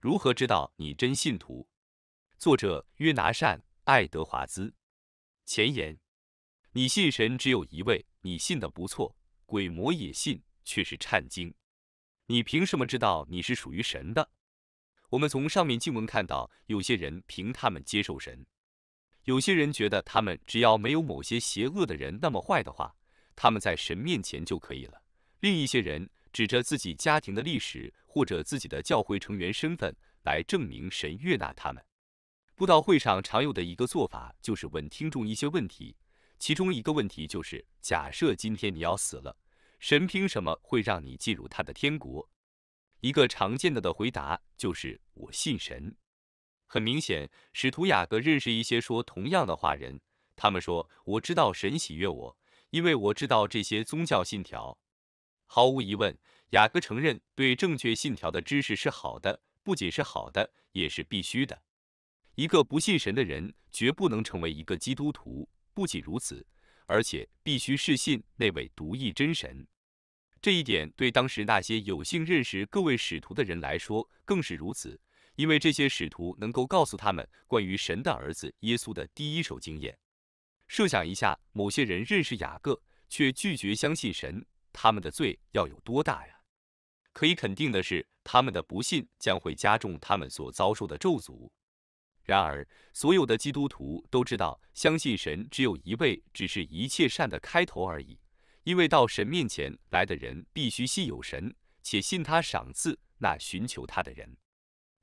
如何知道你真信徒？作者约拿善·爱德华兹。前言：你信神只有一位，你信的不错，鬼魔也信，却是颤惊。你凭什么知道你是属于神的？我们从上面经文看到，有些人凭他们接受神；有些人觉得他们只要没有某些邪恶的人那么坏的话，他们在神面前就可以了。另一些人。指着自己家庭的历史或者自己的教会成员身份来证明神悦纳他们。布道会上常有的一个做法就是问听众一些问题，其中一个问题就是：假设今天你要死了，神凭什么会让你进入他的天国？一个常见的的回答就是“我信神”。很明显，使徒雅各认识一些说同样的话人，他们说：“我知道神喜悦我，因为我知道这些宗教信条。”毫无疑问，雅各承认对正确信条的知识是好的，不仅是好的，也是必须的。一个不信神的人绝不能成为一个基督徒。不仅如此，而且必须是信那位独一真神。这一点对当时那些有幸认识各位使徒的人来说更是如此，因为这些使徒能够告诉他们关于神的儿子耶稣的第一手经验。设想一下，某些人认识雅各，却拒绝相信神。他们的罪要有多大呀？可以肯定的是，他们的不信将会加重他们所遭受的咒诅。然而，所有的基督徒都知道，相信神只有一位，只是一切善的开头而已。因为到神面前来的人，必须信有神，且信他赏赐那寻求他的人。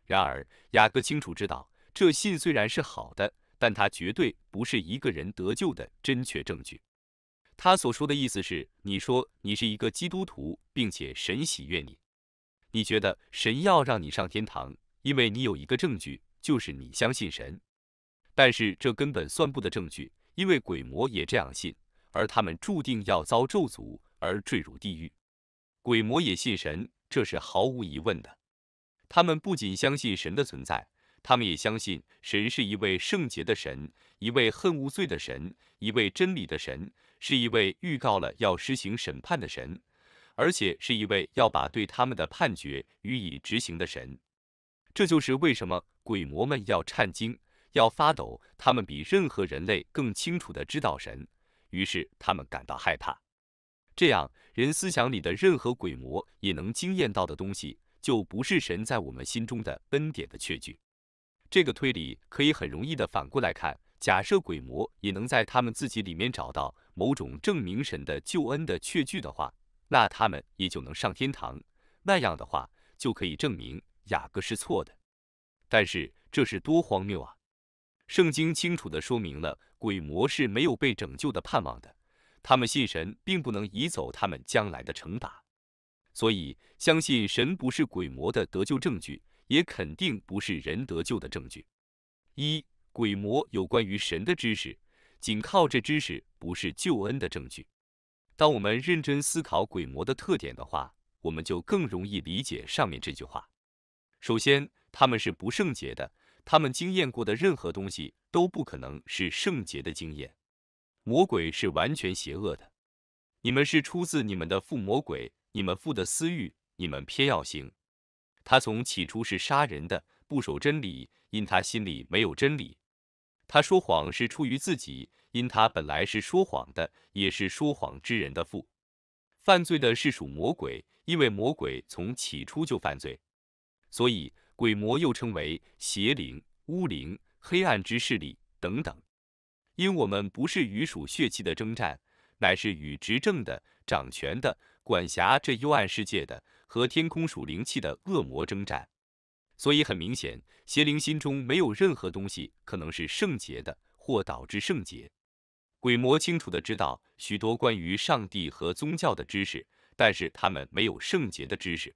然而，雅各清楚知道，这信虽然是好的，但它绝对不是一个人得救的真确证据。他所说的意思是，你说你是一个基督徒，并且神喜悦你，你觉得神要让你上天堂，因为你有一个证据，就是你相信神。但是这根本算不得证据，因为鬼魔也这样信，而他们注定要遭咒诅而坠入地狱。鬼魔也信神，这是毫无疑问的。他们不仅相信神的存在。他们也相信神是一位圣洁的神，一位恨无罪的神，一位真理的神，是一位预告了要施行审判的神，而且是一位要把对他们的判决予以执行的神。这就是为什么鬼魔们要颤惊，要发抖。他们比任何人类更清楚地知道神，于是他们感到害怕。这样，人思想里的任何鬼魔也能惊艳到的东西，就不是神在我们心中的恩典的确据。这个推理可以很容易的反过来看，假设鬼魔也能在他们自己里面找到某种证明神的救恩的确据的话，那他们也就能上天堂。那样的话，就可以证明雅各是错的。但是这是多荒谬啊！圣经清楚地说明了鬼魔是没有被拯救的盼望的，他们信神并不能移走他们将来的惩罚。所以相信神不是鬼魔的得救证据。也肯定不是人得救的证据。一鬼魔有关于神的知识，仅靠这知识不是救恩的证据。当我们认真思考鬼魔的特点的话，我们就更容易理解上面这句话。首先，他们是不圣洁的，他们经验过的任何东西都不可能是圣洁的经验。魔鬼是完全邪恶的。你们是出自你们的父魔鬼，你们父的私欲，你们偏要行。他从起初是杀人的，不守真理，因他心里没有真理。他说谎是出于自己，因他本来是说谎的，也是说谎之人的父。犯罪的是属魔鬼，因为魔鬼从起初就犯罪。所以鬼魔又称为邪灵、巫灵、黑暗之势力等等。因我们不是与属血气的征战，乃是与执政的、掌权的、管辖这幽暗世界的。和天空属灵气的恶魔征战，所以很明显，邪灵心中没有任何东西可能是圣洁的，或导致圣洁。鬼魔清楚的知道许多关于上帝和宗教的知识，但是他们没有圣洁的知识。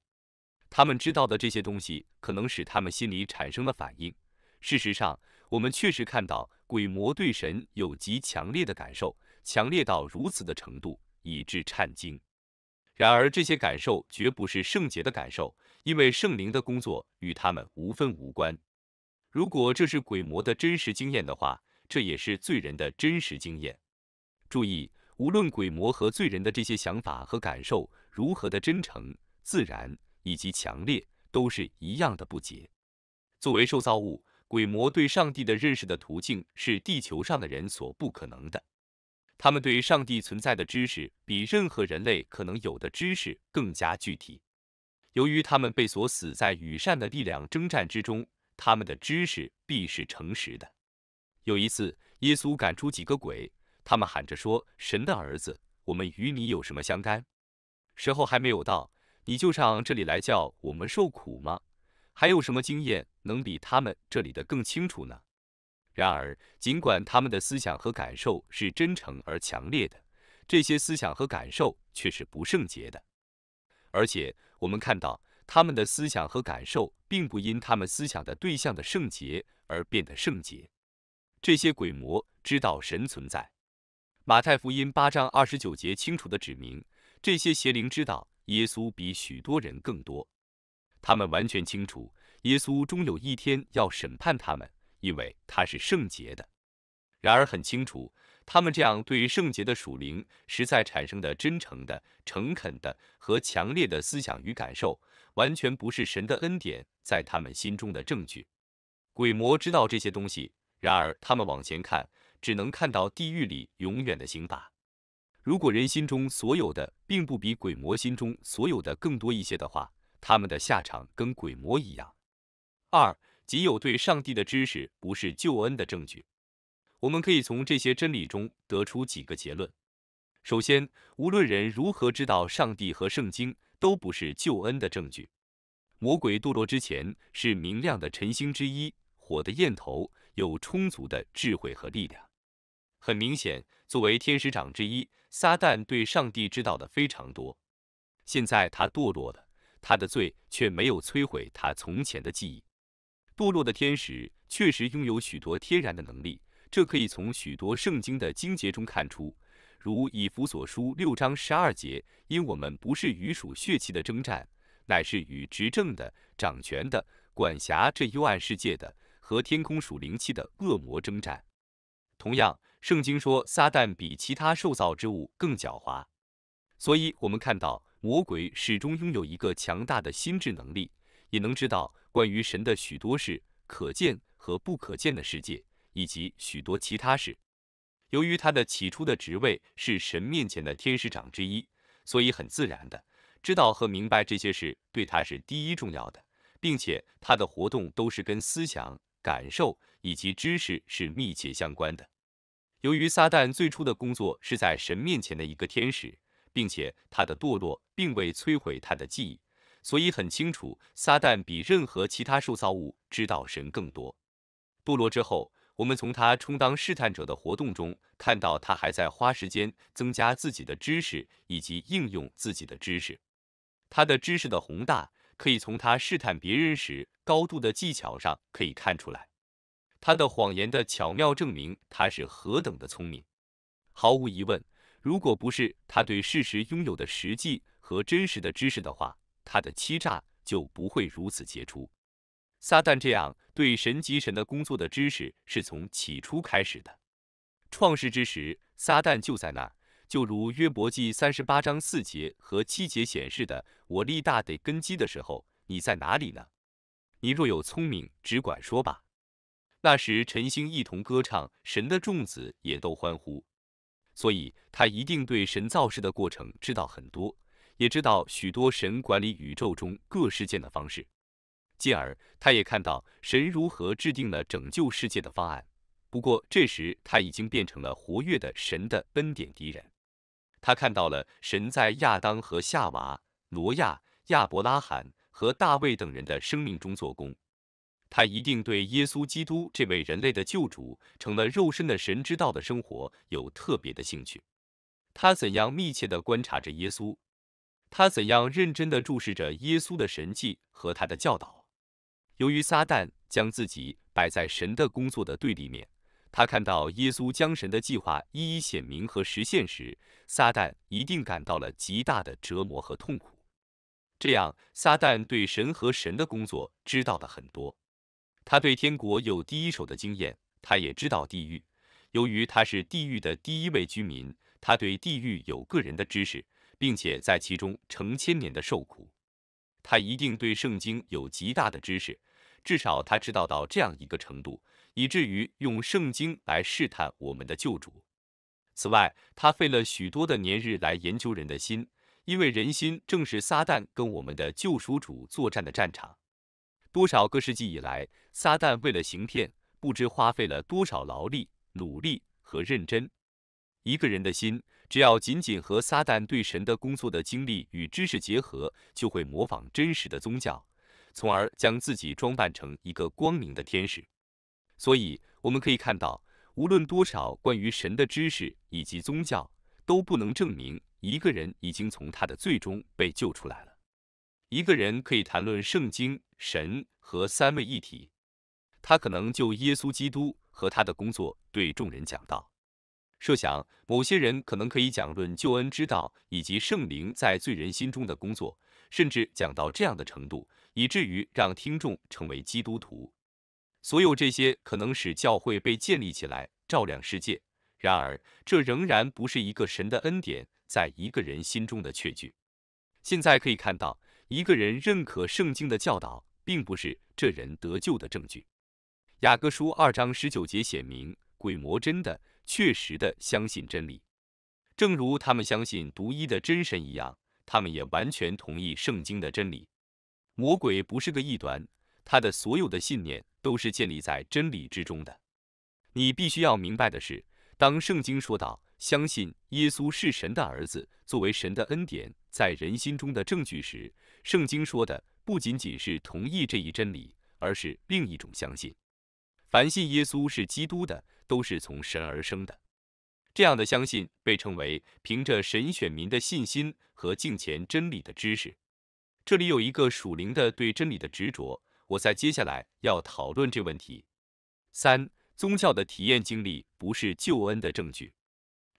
他们知道的这些东西可能使他们心里产生了反应。事实上，我们确实看到鬼魔对神有极强烈的感受，强烈到如此的程度，以致颤惊。然而，这些感受绝不是圣洁的感受，因为圣灵的工作与他们无分无关。如果这是鬼魔的真实经验的话，这也是罪人的真实经验。注意，无论鬼魔和罪人的这些想法和感受如何的真诚、自然以及强烈，都是一样的不洁。作为受造物，鬼魔对上帝的认识的途径是地球上的人所不可能的。他们对上帝存在的知识比任何人类可能有的知识更加具体。由于他们被锁死在与善的力量征战之中，他们的知识必是诚实的。有一次，耶稣赶出几个鬼，他们喊着说：“神的儿子，我们与你有什么相干？时候还没有到，你就上这里来叫我们受苦吗？还有什么经验能比他们这里的更清楚呢？”然而，尽管他们的思想和感受是真诚而强烈的，这些思想和感受却是不圣洁的。而且，我们看到他们的思想和感受并不因他们思想的对象的圣洁而变得圣洁。这些鬼魔知道神存在，《马太福音》八章二十九节清楚地指明，这些邪灵知道耶稣比许多人更多。他们完全清楚，耶稣终有一天要审判他们。因为它是圣洁的，然而很清楚，他们这样对圣洁的属灵实在产生的真诚的、诚恳的和强烈的思想与感受，完全不是神的恩典在他们心中的证据。鬼魔知道这些东西，然而他们往前看，只能看到地狱里永远的刑罚。如果人心中所有的并不比鬼魔心中所有的更多一些的话，他们的下场跟鬼魔一样。二。仅有对上帝的知识不是救恩的证据。我们可以从这些真理中得出几个结论。首先，无论人如何知道上帝和圣经，都不是救恩的证据。魔鬼堕落之前是明亮的晨星之一，火的焰头有充足的智慧和力量。很明显，作为天使长之一，撒旦对上帝知道的非常多。现在他堕落了，他的罪却没有摧毁他从前的记忆。堕落的天使确实拥有许多天然的能力，这可以从许多圣经的经节中看出，如以弗所书六章十二节，因我们不是与属血气的征战，乃是与执政的、掌权的、管辖这幽暗世界的和天空属灵气的恶魔征战。同样，圣经说撒旦比其他受造之物更狡猾，所以我们看到魔鬼始终拥有一个强大的心智能力，也能知道。关于神的许多事，可见和不可见的世界，以及许多其他事。由于他的起初的职位是神面前的天使长之一，所以很自然的知道和明白这些事对他是第一重要的，并且他的活动都是跟思想、感受以及知识是密切相关的。由于撒旦最初的工作是在神面前的一个天使，并且他的堕落并未摧毁他的记忆。所以很清楚，撒旦比任何其他受造物知道神更多。堕落之后，我们从他充当试探者的活动中看到，他还在花时间增加自己的知识以及应用自己的知识。他的知识的宏大，可以从他试探别人时高度的技巧上可以看出来。他的谎言的巧妙证明他是何等的聪明。毫无疑问，如果不是他对事实拥有的实际和真实的知识的话。他的欺诈就不会如此杰出。撒旦这样对神及神的工作的知识是从起初开始的。创世之时，撒旦就在那儿，就如约伯记三十八章四节和七节显示的：“我立大得根基的时候，你在哪里呢？你若有聪明，只管说吧。”那时晨星一同歌唱，神的众子也都欢呼。所以他一定对神造世的过程知道很多。也知道许多神管理宇宙中各事件的方式，进而他也看到神如何制定了拯救世界的方案。不过这时他已经变成了活跃的神的恩典敌人。他看到了神在亚当和夏娃、挪亚、亚伯拉罕和大卫等人的生命中做工。他一定对耶稣基督这位人类的救主成了肉身的神之道的生活有特别的兴趣。他怎样密切地观察着耶稣？他怎样认真的注视着耶稣的神迹和他的教导？由于撒旦将自己摆在神的工作的对立面，他看到耶稣将神的计划一一显明和实现时，撒旦一定感到了极大的折磨和痛苦。这样，撒旦对神和神的工作知道了很多，他对天国有第一手的经验，他也知道地狱。由于他是地狱的第一位居民，他对地狱有个人的知识。并且在其中成千年的受苦，他一定对圣经有极大的知识，至少他知道到这样一个程度，以至于用圣经来试探我们的救主。此外，他费了许多的年日来研究人的心，因为人心正是撒旦跟我们的救赎主作战的战场。多少个世纪以来，撒旦为了行骗，不知花费了多少劳力、努力和认真。一个人的心，只要仅仅和撒旦对神的工作的经历与知识结合，就会模仿真实的宗教，从而将自己装扮成一个光明的天使。所以，我们可以看到，无论多少关于神的知识以及宗教，都不能证明一个人已经从他的罪中被救出来了。一个人可以谈论圣经、神和三位一体，他可能就耶稣基督和他的工作对众人讲道。设想某些人可能可以讲论救恩之道，以及圣灵在罪人心中的工作，甚至讲到这样的程度，以至于让听众成为基督徒。所有这些可能使教会被建立起来，照亮世界。然而，这仍然不是一个神的恩典在一个人心中的确据。现在可以看到，一个人认可圣经的教导，并不是这人得救的证据。雅各书二章十九节写明。鬼魔真的、确实的相信真理，正如他们相信独一的真神一样，他们也完全同意圣经的真理。魔鬼不是个异端，他的所有的信念都是建立在真理之中的。你必须要明白的是，当圣经说到相信耶稣是神的儿子作为神的恩典在人心中的证据时，圣经说的不仅仅是同意这一真理，而是另一种相信。凡信耶稣是基督的，都是从神而生的。这样的相信被称为凭着神选民的信心和敬虔真理的知识。这里有一个属灵的对真理的执着。我在接下来要讨论这问题。三、宗教的体验经历不是救恩的证据。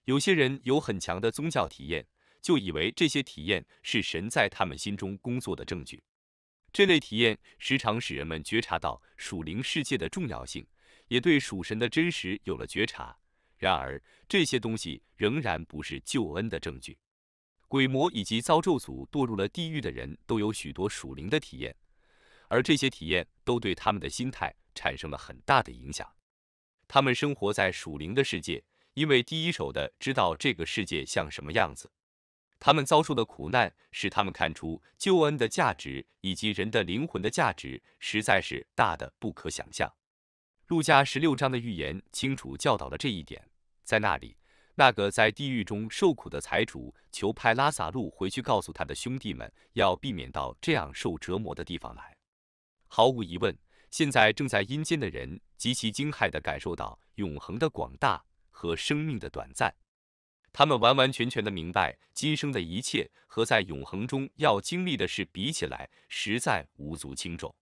有些人有很强的宗教体验，就以为这些体验是神在他们心中工作的证据。这类体验时常使人们觉察到属灵世界的重要性，也对属神的真实有了觉察。然而，这些东西仍然不是救恩的证据。鬼魔以及遭咒诅堕入了地狱的人都有许多属灵的体验，而这些体验都对他们的心态产生了很大的影响。他们生活在属灵的世界，因为第一手的知道这个世界像什么样子。他们遭受的苦难，使他们看出救恩的价值以及人的灵魂的价值，实在是大的不可想象。路加十六章的预言清楚教导了这一点。在那里，那个在地狱中受苦的财主求派拉撒路回去，告诉他的兄弟们要避免到这样受折磨的地方来。毫无疑问，现在正在阴间的人极其惊骇地感受到永恒的广大和生命的短暂。他们完完全全的明白，今生的一切和在永恒中要经历的事比起来，实在无足轻重。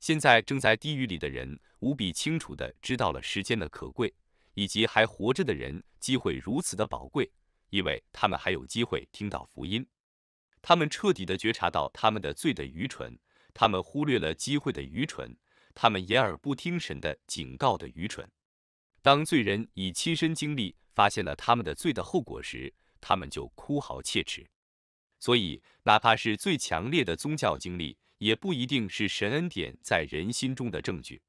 现在正在地狱里的人，无比清楚的知道了时间的可贵，以及还活着的人机会如此的宝贵，因为他们还有机会听到福音。他们彻底的觉察到他们的罪的愚蠢，他们忽略了机会的愚蠢，他们掩耳不听神的警告的愚蠢。当罪人以亲身经历发现了他们的罪的后果时，他们就哭嚎切齿。所以，哪怕是最强烈的宗教经历，也不一定是神恩典在人心中的证据。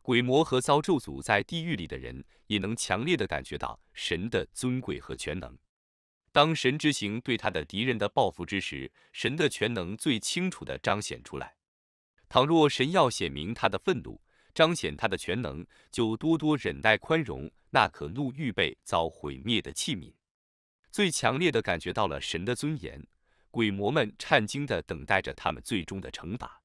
鬼魔和遭咒诅在地狱里的人，也能强烈的感觉到神的尊贵和全能。当神之行对他的敌人的报复之时，神的全能最清楚的彰显出来。倘若神要显明他的愤怒，彰显他的全能，就多多忍耐宽容那可怒预备遭毁灭的器皿。最强烈的感觉到了神的尊严，鬼魔们颤惊地等待着他们最终的惩罚。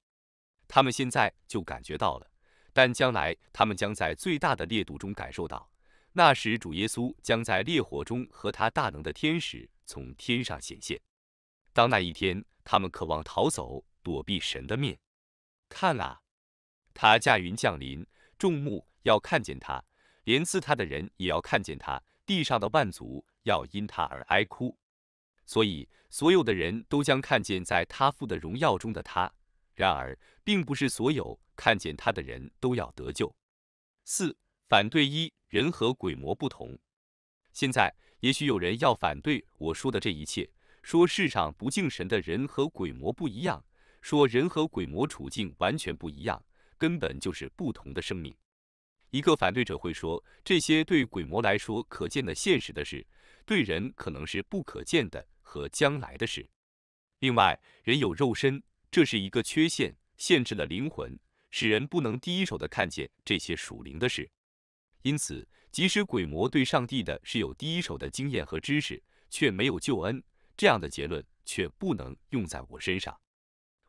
他们现在就感觉到了，但将来他们将在最大的烈度中感受到。那时主耶稣将在烈火中和他大能的天使从天上显现。当那一天，他们渴望逃走躲避神的面。看啊！他驾云降临，众目要看见他，连刺他的人也要看见他，地上的万族要因他而哀哭，所以所有的人都将看见在他父的荣耀中的他。然而，并不是所有看见他的人都要得救。四反对一人和鬼魔不同。现在，也许有人要反对我说的这一切，说世上不敬神的人和鬼魔不一样，说人和鬼魔处境完全不一样。根本就是不同的生命。一个反对者会说，这些对鬼魔来说可见的现实的事，对人可能是不可见的和将来的事。另外，人有肉身，这是一个缺陷，限制了灵魂，使人不能第一手的看见这些属灵的事。因此，即使鬼魔对上帝的是有第一手的经验和知识，却没有救恩。这样的结论却不能用在我身上。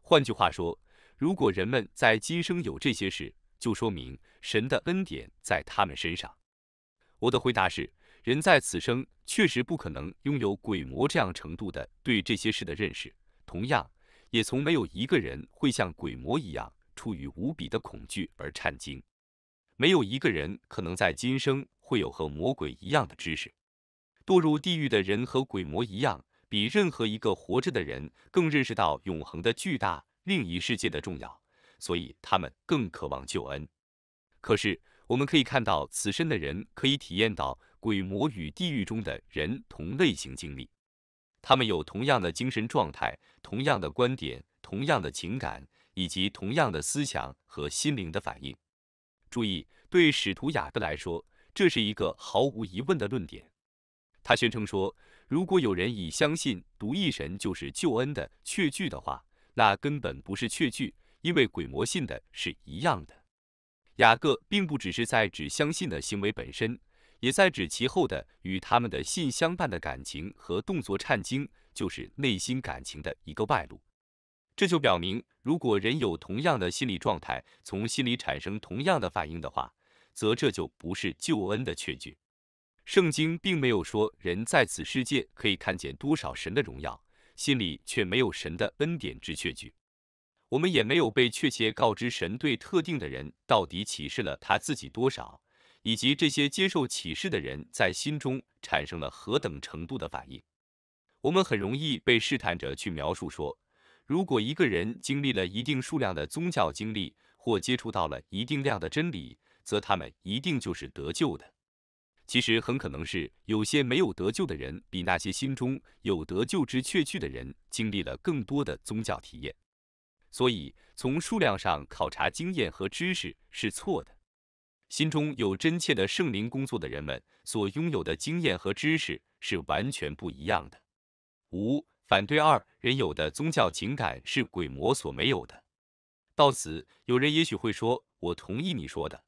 换句话说，如果人们在今生有这些事，就说明神的恩典在他们身上。我的回答是：人在此生确实不可能拥有鬼魔这样程度的对这些事的认识。同样，也从没有一个人会像鬼魔一样处于无比的恐惧而颤惊。没有一个人可能在今生会有和魔鬼一样的知识。堕入地狱的人和鬼魔一样，比任何一个活着的人更认识到永恒的巨大。另一世界的重要，所以他们更渴望救恩。可是我们可以看到，此生的人可以体验到鬼魔与地狱中的人同类型经历，他们有同样的精神状态、同样的观点、同样的情感，以及同样的思想和心灵的反应。注意，对使徒雅各来说，这是一个毫无疑问的论点。他宣称说，如果有人以相信独一神就是救恩的确据的话。那根本不是确据，因为鬼魔信的是一样的。雅各并不只是在指相信的行为本身，也在指其后的与他们的信相伴的感情和动作。颤惊，就是内心感情的一个外露。这就表明，如果人有同样的心理状态，从心里产生同样的反应的话，则这就不是救恩的确据。圣经并没有说人在此世界可以看见多少神的荣耀。心里却没有神的恩典之确据，我们也没有被确切告知神对特定的人到底启示了他自己多少，以及这些接受启示的人在心中产生了何等程度的反应。我们很容易被试探着去描述说，如果一个人经历了一定数量的宗教经历或接触到了一定量的真理，则他们一定就是得救的。其实很可能是有些没有得救的人，比那些心中有得救之确据的人，经历了更多的宗教体验。所以从数量上考察经验和知识是错的。心中有真切的圣灵工作的人们，所拥有的经验和知识是完全不一样的。五反对二人有的宗教情感是鬼魔所没有的。到此，有人也许会说：“我同意你说的。”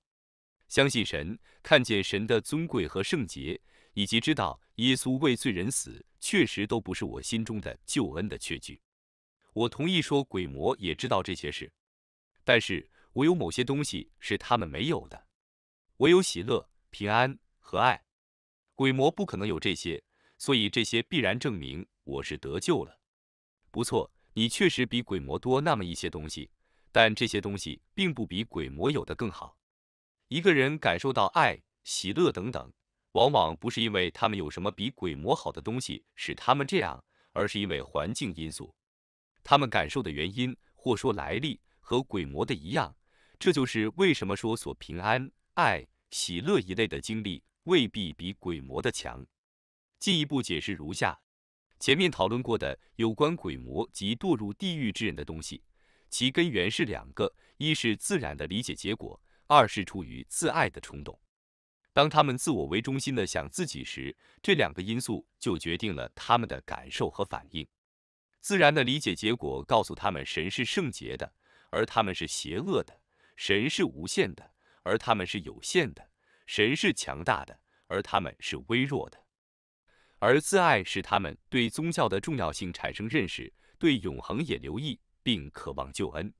相信神，看见神的尊贵和圣洁，以及知道耶稣为罪人死，确实都不是我心中的救恩的确据。我同意说鬼魔也知道这些事，但是我有某些东西是他们没有的。我有喜乐、平安和爱，鬼魔不可能有这些，所以这些必然证明我是得救了。不错，你确实比鬼魔多那么一些东西，但这些东西并不比鬼魔有的更好。一个人感受到爱、喜乐等等，往往不是因为他们有什么比鬼魔好的东西使他们这样，而是因为环境因素。他们感受的原因或说来历和鬼魔的一样，这就是为什么说所平安、爱、喜乐一类的经历未必比鬼魔的强。进一步解释如下：前面讨论过的有关鬼魔及堕入地狱之人的东西，其根源是两个，一是自然的理解结果。二是出于自爱的冲动。当他们自我为中心的想自己时，这两个因素就决定了他们的感受和反应。自然的理解结果告诉他们，神是圣洁的，而他们是邪恶的；神是无限的，而他们是有限的；神是强大的，而他们是微弱的。而自爱使他们对宗教的重要性产生认识，对永恒也留意，并渴望救恩。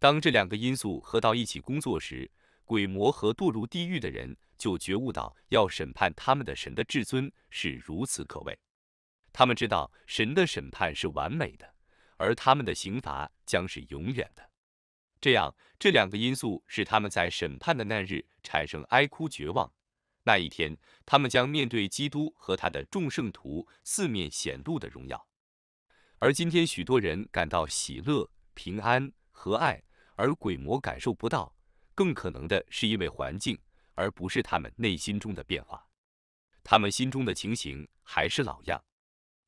当这两个因素合到一起工作时，鬼魔和堕入地狱的人就觉悟到要审判他们的神的至尊是如此可畏。他们知道神的审判是完美的，而他们的刑罚将是永远的。这样，这两个因素使他们在审判的那日产生哀哭绝望。那一天，他们将面对基督和他的众圣徒四面显露的荣耀。而今天，许多人感到喜乐、平安和爱。而鬼魔感受不到，更可能的是因为环境，而不是他们内心中的变化。他们心中的情形还是老样。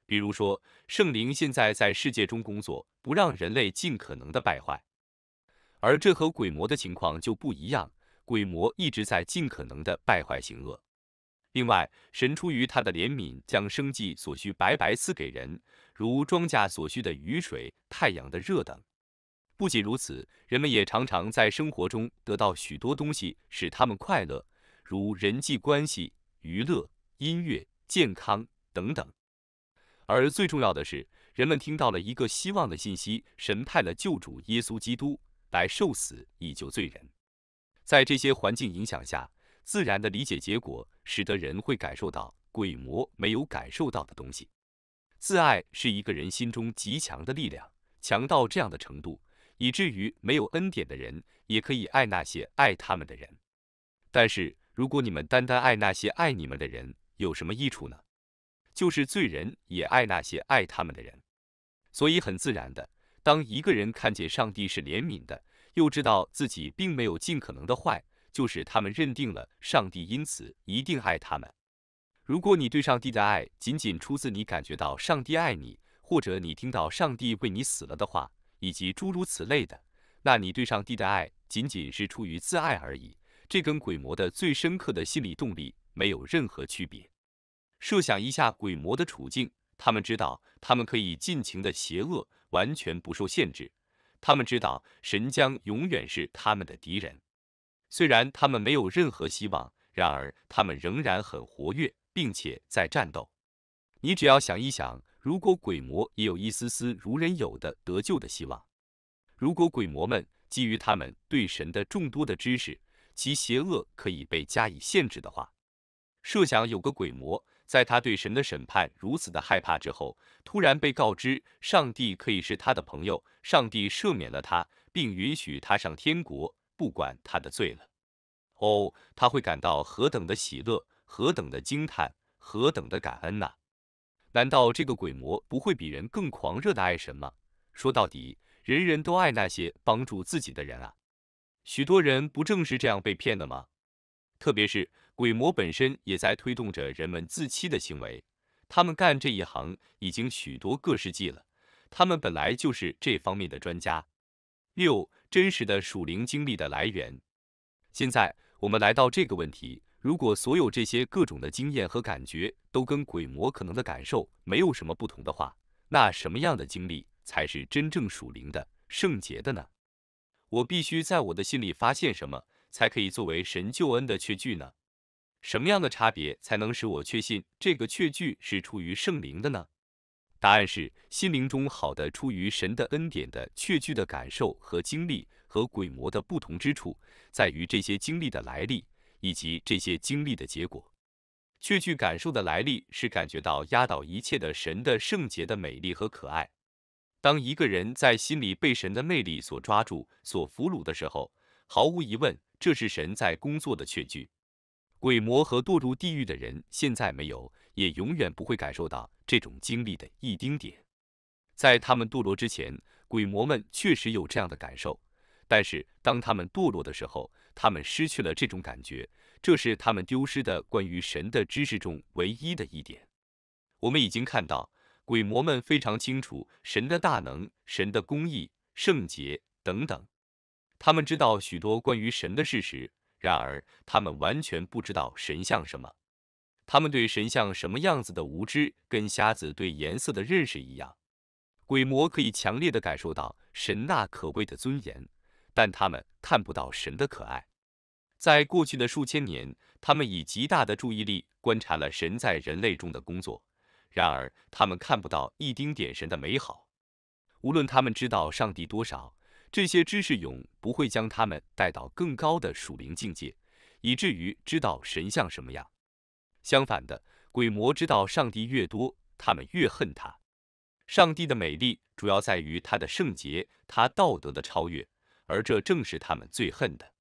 比如说，圣灵现在在世界中工作，不让人类尽可能的败坏。而这和鬼魔的情况就不一样，鬼魔一直在尽可能的败坏行恶。另外，神出于他的怜悯，将生计所需白白赐给人，如庄稼所需的雨水、太阳的热等。不仅如此，人们也常常在生活中得到许多东西，使他们快乐，如人际关系、娱乐、音乐、健康等等。而最重要的是，人们听到了一个希望的信息：神派了救主耶稣基督来受死以救罪人。在这些环境影响下，自然的理解结果，使得人会感受到鬼魔没有感受到的东西。自爱是一个人心中极强的力量，强到这样的程度。以至于没有恩典的人也可以爱那些爱他们的人。但是如果你们单单爱那些爱你们的人，有什么益处呢？就是罪人也爱那些爱他们的人。所以很自然的，当一个人看见上帝是怜悯的，又知道自己并没有尽可能的坏，就是他们认定了上帝因此一定爱他们。如果你对上帝的爱仅仅出自你感觉到上帝爱你，或者你听到上帝为你死了的话。以及诸如此类的，那你对上帝的爱仅仅是出于自爱而已，这跟鬼魔的最深刻的心理动力没有任何区别。设想一下鬼魔的处境，他们知道他们可以尽情的邪恶，完全不受限制。他们知道神将永远是他们的敌人，虽然他们没有任何希望，然而他们仍然很活跃，并且在战斗。你只要想一想。如果鬼魔也有一丝丝如人有的得救的希望，如果鬼魔们基于他们对神的众多的知识其邪恶可以被加以限制的话，设想有个鬼魔在他对神的审判如此的害怕之后，突然被告知上帝可以是他的朋友，上帝赦免了他，并允许他上天国，不管他的罪了。哦，他会感到何等的喜乐，何等的惊叹，何等的感恩呐！难道这个鬼魔不会比人更狂热的爱神吗？说到底，人人都爱那些帮助自己的人啊，许多人不正是这样被骗的吗？特别是鬼魔本身也在推动着人们自欺的行为，他们干这一行已经许多个世纪了，他们本来就是这方面的专家。六，真实的属灵经历的来源。现在我们来到这个问题。如果所有这些各种的经验和感觉都跟鬼魔可能的感受没有什么不同的话，那什么样的经历才是真正属灵的、圣洁的呢？我必须在我的心里发现什么才可以作为神救恩的确据呢？什么样的差别才能使我确信这个确据是出于圣灵的呢？答案是心灵中好的、出于神的恩典的确据的感受和经历，和鬼魔的不同之处在于这些经历的来历。以及这些经历的结果，确去感受的来历是感觉到压倒一切的神的圣洁的美丽和可爱。当一个人在心里被神的魅力所抓住、所俘虏的时候，毫无疑问，这是神在工作的确据。鬼魔和堕入地狱的人现在没有，也永远不会感受到这种经历的一丁点。在他们堕落之前，鬼魔们确实有这样的感受。但是当他们堕落的时候，他们失去了这种感觉，这是他们丢失的关于神的知识中唯一的一点。我们已经看到，鬼魔们非常清楚神的大能、神的公义、圣洁等等，他们知道许多关于神的事实。然而，他们完全不知道神像什么。他们对神像什么样子的无知，跟瞎子对颜色的认识一样。鬼魔可以强烈的感受到神那可贵的尊严。但他们看不到神的可爱。在过去的数千年，他们以极大的注意力观察了神在人类中的工作。然而，他们看不到一丁点神的美好。无论他们知道上帝多少，这些知识永不会将他们带到更高的属灵境界，以至于知道神像什么样。相反的，鬼魔知道上帝越多，他们越恨他。上帝的美丽主要在于他的圣洁，他道德的超越。而这正是他们最恨的。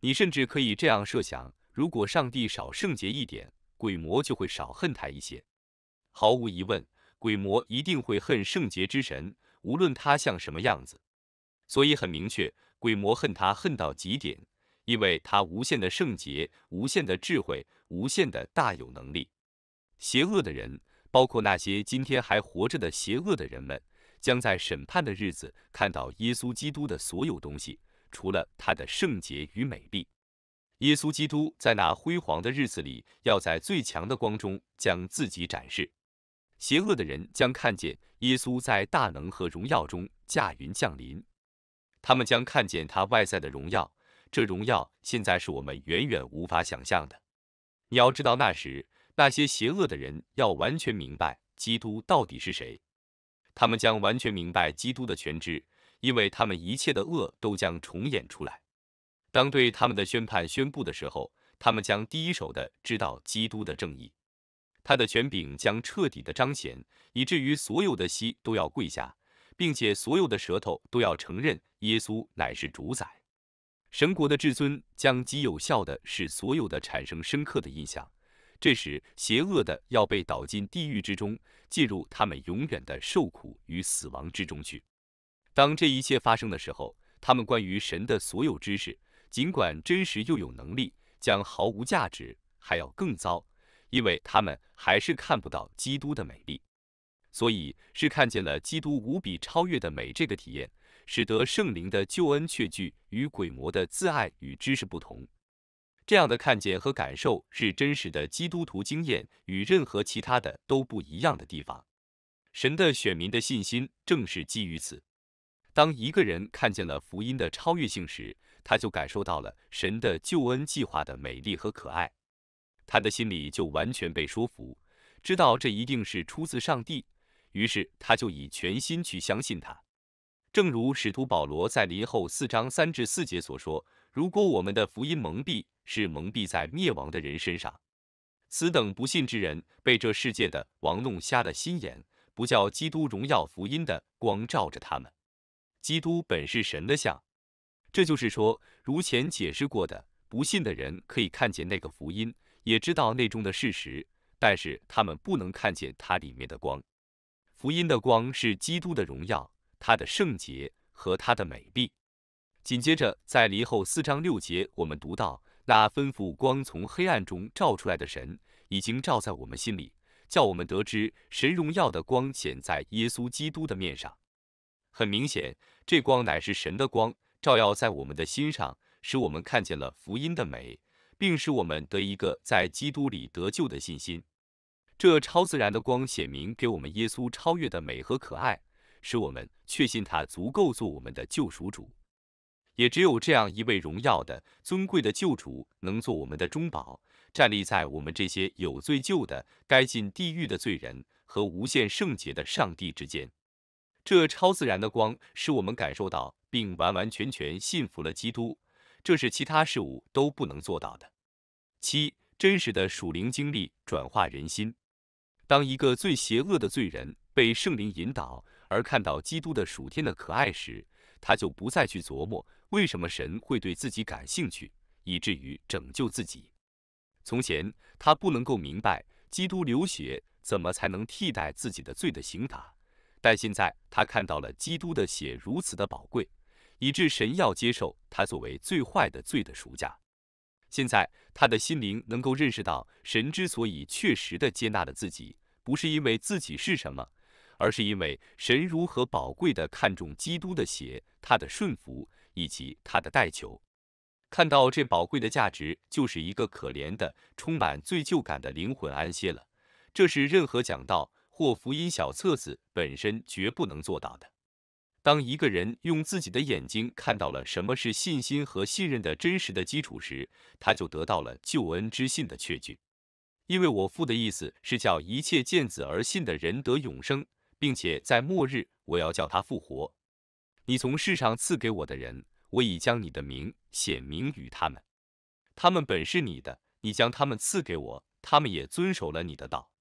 你甚至可以这样设想：如果上帝少圣洁一点，鬼魔就会少恨他一些。毫无疑问，鬼魔一定会恨圣洁之神，无论他像什么样子。所以很明确，鬼魔恨他恨到极点，因为他无限的圣洁、无限的智慧、无限的大有能力。邪恶的人，包括那些今天还活着的邪恶的人们。将在审判的日子看到耶稣基督的所有东西，除了他的圣洁与美丽。耶稣基督在那辉煌的日子里，要在最强的光中将自己展示。邪恶的人将看见耶稣在大能和荣耀中驾云降临，他们将看见他外在的荣耀。这荣耀现在是我们远远无法想象的。你要知道，那时那些邪恶的人要完全明白基督到底是谁。他们将完全明白基督的全知，因为他们一切的恶都将重演出来。当对他们的宣判宣布的时候，他们将第一手的知道基督的正义，他的权柄将彻底的彰显，以至于所有的西都要跪下，并且所有的舌头都要承认耶稣乃是主宰。神国的至尊将极有效的使所有的产生深刻的印象。这时，邪恶的要被倒进地狱之中，进入他们永远的受苦与死亡之中去。当这一切发生的时候，他们关于神的所有知识，尽管真实又有能力，将毫无价值，还要更糟，因为他们还是看不到基督的美丽。所以，是看见了基督无比超越的美。这个体验，使得圣灵的救恩确具与鬼魔的自爱与知识不同。这样的看见和感受是真实的基督徒经验与任何其他的都不一样的地方。神的选民的信心正是基于此。当一个人看见了福音的超越性时，他就感受到了神的救恩计划的美丽和可爱，他的心里就完全被说服，知道这一定是出自上帝。于是他就以全心去相信他。正如使徒保罗在林后四章三至四节所说：“如果我们的福音蒙蔽，”是蒙蔽在灭亡的人身上，此等不信之人被这世界的王弄瞎了心眼，不叫基督荣耀福音的光照着他们。基督本是神的像，这就是说，如前解释过的，不信的人可以看见那个福音，也知道那中的事实，但是他们不能看见它里面的光。福音的光是基督的荣耀，他的圣洁和他的美丽。紧接着，在离后四章六节，我们读到。那吩咐光从黑暗中照出来的神，已经照在我们心里，叫我们得知神荣耀的光显在耶稣基督的面上。很明显，这光乃是神的光，照耀在我们的心上，使我们看见了福音的美，并使我们得一个在基督里得救的信心。这超自然的光显明给我们耶稣超越的美和可爱，使我们确信他足够做我们的救赎主。也只有这样一位荣耀的、尊贵的救主，能做我们的中保，站立在我们这些有罪、旧的、该进地狱的罪人和无限圣洁的上帝之间。这超自然的光使我们感受到，并完完全全信服了基督，这是其他事物都不能做到的。七、真实的属灵经历转化人心。当一个最邪恶的罪人被圣灵引导，而看到基督的属天的可爱时，他就不再去琢磨。为什么神会对自己感兴趣，以至于拯救自己？从前他不能够明白基督流血怎么才能替代自己的罪的刑罚，但现在他看到了基督的血如此的宝贵，以致神要接受他作为最坏的罪的赎价。现在他的心灵能够认识到，神之所以确实的接纳了自己，不是因为自己是什么，而是因为神如何宝贵的看重基督的血，他的顺服。以及他的带球，看到这宝贵的价值，就是一个可怜的充满罪疚感的灵魂安歇了。这是任何讲道或福音小册子本身绝不能做到的。当一个人用自己的眼睛看到了什么是信心和信任的真实的基础时，他就得到了救恩之信的确据。因为我父的意思是叫一切见子而信的人得永生，并且在末日我要叫他复活。你从世上赐给我的人，我已将你的名显明与他们。他们本是你的，你将他们赐给我，他们也遵守了你的道。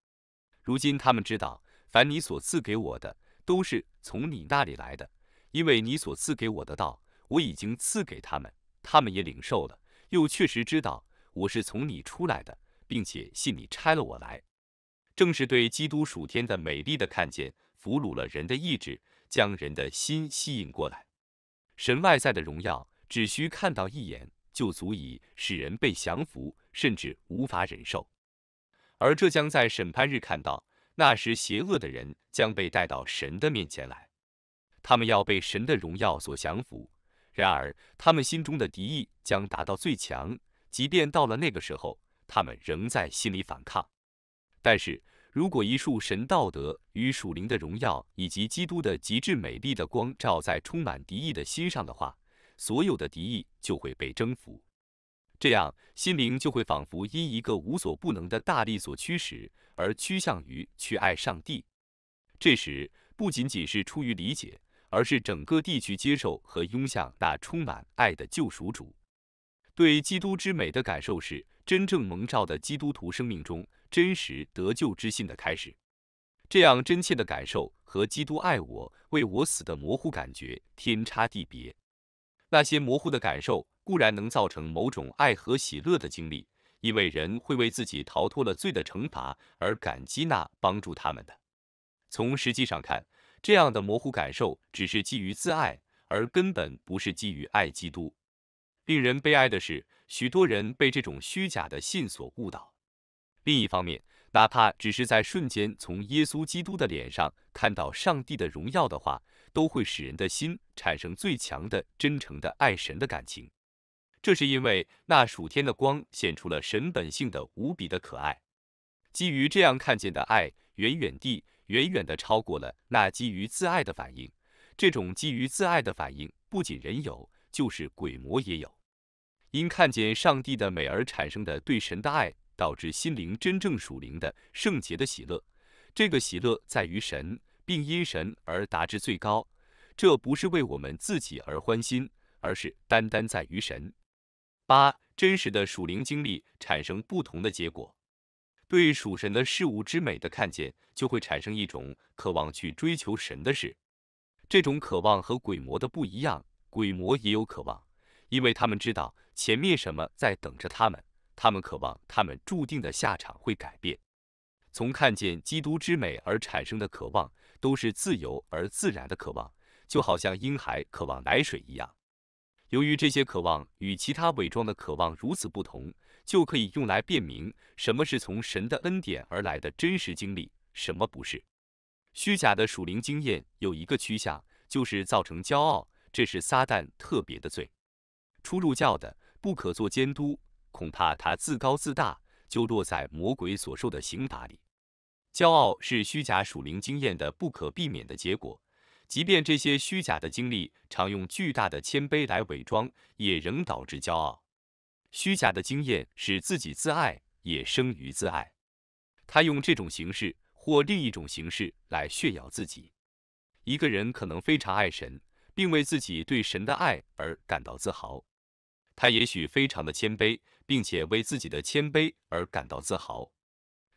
如今他们知道，凡你所赐给我的，都是从你那里来的，因为你所赐给我的道，我已经赐给他们，他们也领受了，又确实知道我是从你出来的，并且信你差了我来。正是对基督属天的美丽的看见，俘虏了人的意志。将人的心吸引过来，神外在的荣耀只需看到一眼就足以使人被降服，甚至无法忍受。而这将在审判日看到，那时邪恶的人将被带到神的面前来，他们要被神的荣耀所降服。然而，他们心中的敌意将达到最强，即便到了那个时候，他们仍在心里反抗。但是。如果一束神道德与属灵的荣耀，以及基督的极致美丽的光照在充满敌意的心上的话，所有的敌意就会被征服。这样，心灵就会仿佛因一个无所不能的大力所驱使，而趋向于去爱上帝。这时，不仅仅是出于理解，而是整个地区接受和拥向那充满爱的救赎主。对基督之美的感受是真正蒙召的基督徒生命中。真实得救之信的开始，这样真切的感受和基督爱我为我死的模糊感觉天差地别。那些模糊的感受固然能造成某种爱和喜乐的经历，因为人会为自己逃脱了罪的惩罚而感激那帮助他们的。从实际上看，这样的模糊感受只是基于自爱，而根本不是基于爱基督。令人悲哀的是，许多人被这种虚假的信所误导。另一方面，哪怕只是在瞬间从耶稣基督的脸上看到上帝的荣耀的话，都会使人的心产生最强的、真诚的爱神的感情。这是因为那属天的光显出了神本性的无比的可爱。基于这样看见的爱，远远地、远远地超过了那基于自爱的反应。这种基于自爱的反应，不仅人有，就是鬼魔也有。因看见上帝的美而产生的对神的爱。导致心灵真正属灵的圣洁的喜乐，这个喜乐在于神，并因神而达至最高。这不是为我们自己而欢心，而是单单在于神。八、真实的属灵经历产生不同的结果。对属神的事物之美的看见，就会产生一种渴望去追求神的事。这种渴望和鬼魔的不一样，鬼魔也有渴望，因为他们知道前面什么在等着他们。他们渴望，他们注定的下场会改变。从看见基督之美而产生的渴望，都是自由而自然的渴望，就好像婴孩渴望奶水一样。由于这些渴望与其他伪装的渴望如此不同，就可以用来辨明什么是从神的恩典而来的真实经历，什么不是虚假的属灵经验。有一个趋向，就是造成骄傲，这是撒旦特别的罪。初入教的不可做监督。恐怕他自高自大，就落在魔鬼所受的刑罚里。骄傲是虚假属灵经验的不可避免的结果，即便这些虚假的经历常用巨大的谦卑来伪装，也仍导致骄傲。虚假的经验使自己自爱，也生于自爱。他用这种形式或另一种形式来炫耀自己。一个人可能非常爱神，并为自己对神的爱而感到自豪。他也许非常的谦卑。并且为自己的谦卑而感到自豪，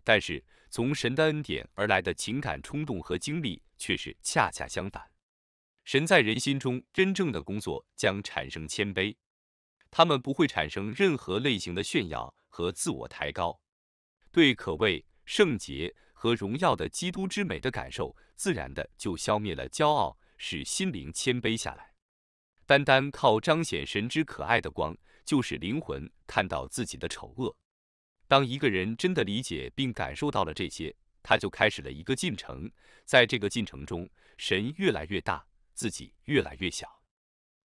但是从神的恩典而来的情感冲动和经历却是恰恰相反。神在人心中真正的工作将产生谦卑，他们不会产生任何类型的炫耀和自我抬高。对可畏、圣洁和荣耀的基督之美的感受，自然的就消灭了骄傲，使心灵谦卑下来。单单靠彰显神之可爱的光。就是灵魂看到自己的丑恶。当一个人真的理解并感受到了这些，他就开始了一个进程。在这个进程中，神越来越大，自己越来越小。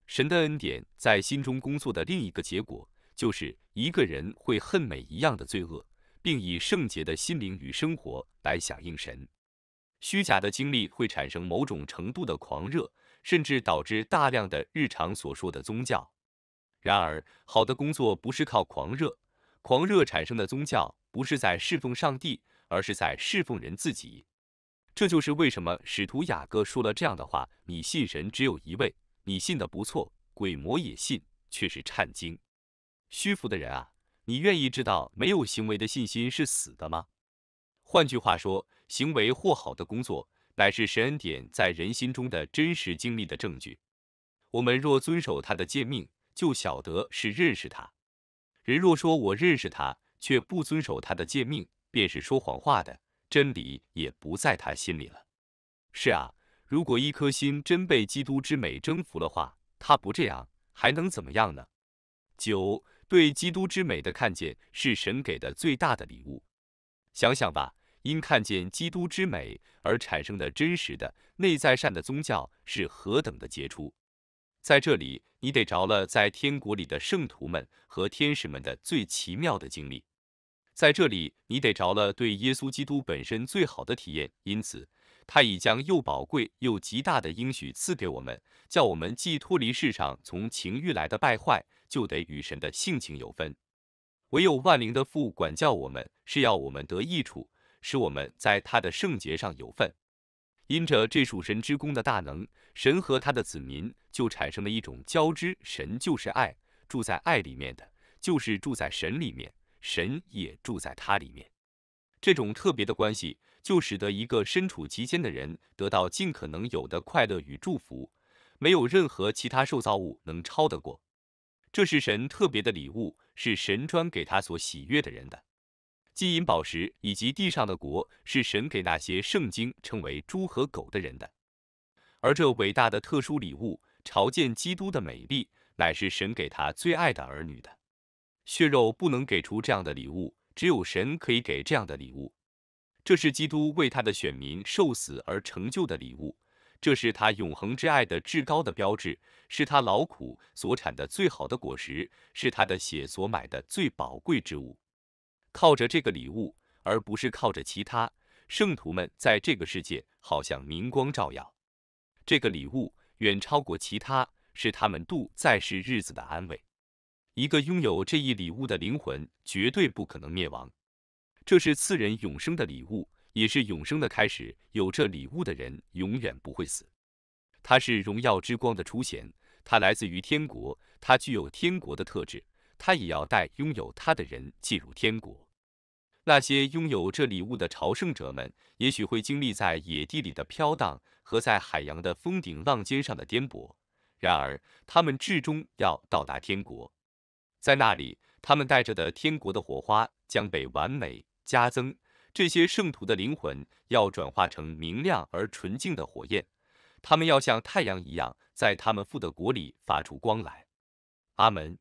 神的恩典在心中工作的另一个结果，就是一个人会恨每一样的罪恶，并以圣洁的心灵与生活来响应神。虚假的经历会产生某种程度的狂热，甚至导致大量的日常所说的宗教。然而，好的工作不是靠狂热，狂热产生的宗教不是在侍奉上帝，而是在侍奉人自己。这就是为什么使徒雅各说了这样的话：你信神只有一位，你信的不错，鬼魔也信，却是颤惊。虚浮的人啊，你愿意知道没有行为的信心是死的吗？换句话说，行为或好的工作，乃是神恩典在人心中的真实经历的证据。我们若遵守他的诫命。就晓得是认识他。人若说我认识他，却不遵守他的诫命，便是说谎话的。真理也不在他心里了。是啊，如果一颗心真被基督之美征服了话，他不这样，还能怎么样呢？九，对基督之美的看见是神给的最大的礼物。想想吧，因看见基督之美而产生的真实的内在善的宗教是何等的杰出！在这里，你得着了在天国里的圣徒们和天使们的最奇妙的经历。在这里，你得着了对耶稣基督本身最好的体验。因此，他已将又宝贵又极大的应许赐给我们，叫我们既脱离世上从情欲来的败坏，就得与神的性情有分。唯有万灵的父管教我们，是要我们得益处，使我们在他的圣洁上有分。因着这属神之功的大能，神和他的子民。就产生了一种交织，神就是爱，住在爱里面的，就是住在神里面，神也住在他里面。这种特别的关系，就使得一个身处其间的人得到尽可能有的快乐与祝福，没有任何其他受造物能超得过。这是神特别的礼物，是神专给他所喜悦的人的。金银宝石以及地上的国，是神给那些圣经称为猪和狗的人的。而这伟大的特殊礼物。朝见基督的美丽，乃是神给他最爱的儿女的血肉不能给出这样的礼物，只有神可以给这样的礼物。这是基督为他的选民受死而成就的礼物，这是他永恒之爱的至高的标志，是他劳苦所产的最好的果实，是他的血所买的最宝贵之物。靠着这个礼物，而不是靠着其他，圣徒们在这个世界好像明光照耀。这个礼物。远超过其他，是他们度在世日子的安慰。一个拥有这一礼物的灵魂，绝对不可能灭亡。这是赐人永生的礼物，也是永生的开始。有这礼物的人，永远不会死。它是荣耀之光的出现，它来自于天国，它具有天国的特质，它也要带拥有它的人进入天国。那些拥有这礼物的朝圣者们，也许会经历在野地里的飘荡和在海洋的峰顶浪尖上的颠簸。然而，他们至终要到达天国，在那里，他们带着的天国的火花将被完美加增。这些圣徒的灵魂要转化成明亮而纯净的火焰，他们要像太阳一样，在他们父的国里发出光来。阿门。